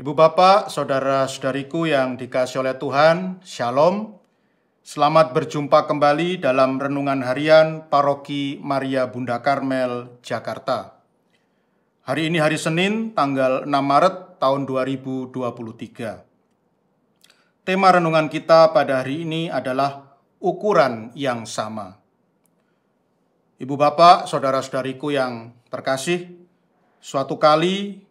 Ibu bapak, saudara-saudariku yang dikasih oleh Tuhan, Shalom. Selamat berjumpa kembali dalam Renungan Harian Paroki Maria Bunda Karmel, Jakarta. Hari ini hari Senin, tanggal 6 Maret tahun 2023. Tema renungan kita pada hari ini adalah ukuran yang sama. Ibu bapak, saudara-saudariku yang terkasih, suatu kali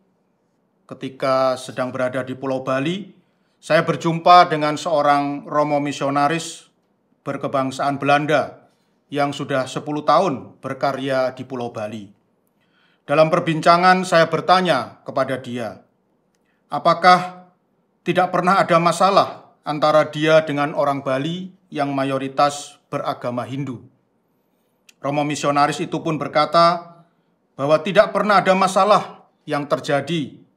ketika sedang berada di Pulau Bali, saya berjumpa dengan seorang Romo misionaris berkebangsaan Belanda yang sudah 10 tahun berkarya di Pulau Bali. Dalam perbincangan saya bertanya kepada dia, apakah tidak pernah ada masalah antara dia dengan orang Bali yang mayoritas beragama Hindu. Romo misionaris itu pun berkata bahwa tidak pernah ada masalah yang terjadi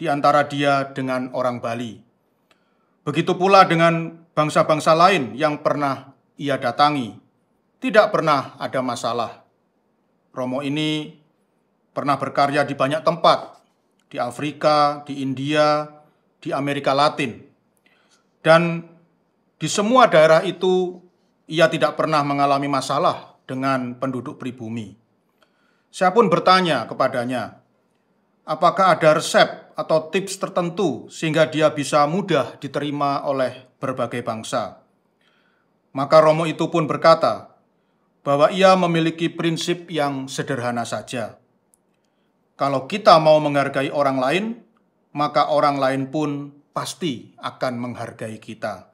di antara dia dengan orang Bali. Begitu pula dengan bangsa-bangsa lain yang pernah ia datangi. Tidak pernah ada masalah. Romo ini pernah berkarya di banyak tempat, di Afrika, di India, di Amerika Latin. Dan di semua daerah itu ia tidak pernah mengalami masalah dengan penduduk pribumi. Saya pun bertanya kepadanya, Apakah ada resep atau tips tertentu sehingga dia bisa mudah diterima oleh berbagai bangsa? Maka Romo itu pun berkata bahwa ia memiliki prinsip yang sederhana saja. Kalau kita mau menghargai orang lain, maka orang lain pun pasti akan menghargai kita.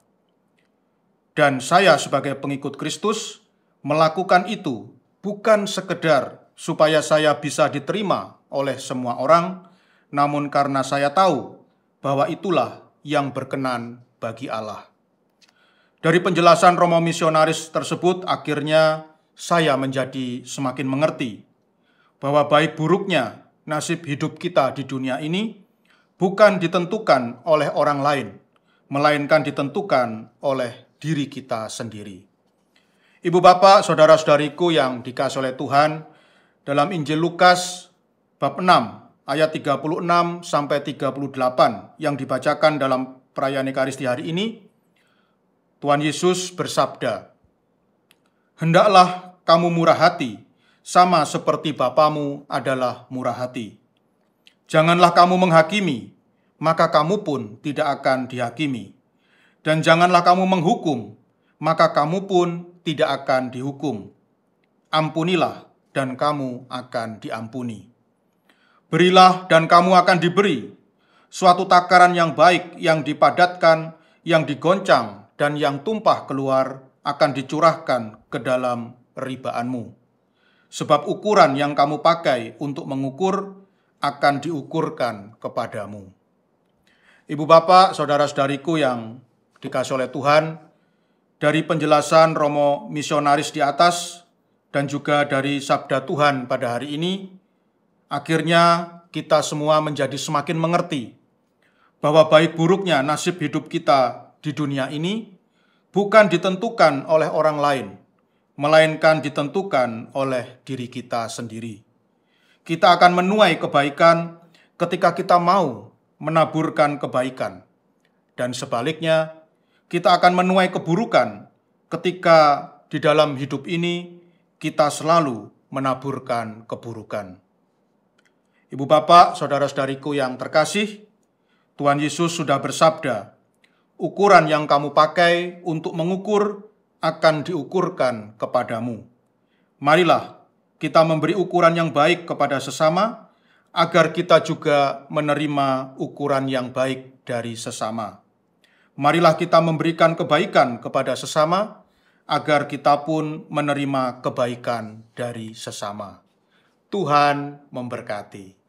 Dan saya sebagai pengikut Kristus melakukan itu bukan sekedar supaya saya bisa diterima oleh semua orang, namun karena saya tahu bahwa itulah yang berkenan bagi Allah. Dari penjelasan Romo misionaris tersebut, akhirnya saya menjadi semakin mengerti bahwa baik buruknya nasib hidup kita di dunia ini bukan ditentukan oleh orang lain, melainkan ditentukan oleh diri kita sendiri. Ibu bapak, saudara-saudariku yang dikasih oleh Tuhan, dalam Injil Lukas bab 6 ayat 36 sampai 38 yang dibacakan dalam perayaan Ekaristi hari ini, Tuhan Yesus bersabda, "Hendaklah kamu murah hati, sama seperti Bapamu adalah murah hati. Janganlah kamu menghakimi, maka kamu pun tidak akan dihakimi. Dan janganlah kamu menghukum, maka kamu pun tidak akan dihukum. Ampunilah, dan kamu akan diampuni." Berilah dan kamu akan diberi suatu takaran yang baik yang dipadatkan, yang digoncang, dan yang tumpah keluar akan dicurahkan ke dalam ribaanmu. Sebab ukuran yang kamu pakai untuk mengukur akan diukurkan kepadamu. Ibu bapak, saudara-saudariku yang dikasih oleh Tuhan, dari penjelasan Romo misionaris di atas dan juga dari sabda Tuhan pada hari ini, Akhirnya kita semua menjadi semakin mengerti bahwa baik buruknya nasib hidup kita di dunia ini bukan ditentukan oleh orang lain, melainkan ditentukan oleh diri kita sendiri. Kita akan menuai kebaikan ketika kita mau menaburkan kebaikan, dan sebaliknya, kita akan menuai keburukan ketika di dalam hidup ini kita selalu menaburkan keburukan. Ibu bapak, saudara-saudariku yang terkasih, Tuhan Yesus sudah bersabda, ukuran yang kamu pakai untuk mengukur akan diukurkan kepadamu. Marilah kita memberi ukuran yang baik kepada sesama, agar kita juga menerima ukuran yang baik dari sesama. Marilah kita memberikan kebaikan kepada sesama, agar kita pun menerima kebaikan dari sesama. Tuhan memberkati.